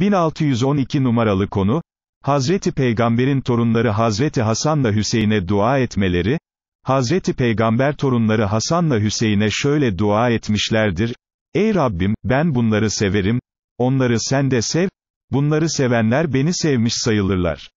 1612 numaralı konu, Hazreti Peygamber'in torunları Hazreti Hasan'la Hüseyin'e dua etmeleri, Hazreti Peygamber torunları Hasan'la Hüseyin'e şöyle dua etmişlerdir, Ey Rabbim, ben bunları severim, onları sen de sev, bunları sevenler beni sevmiş sayılırlar.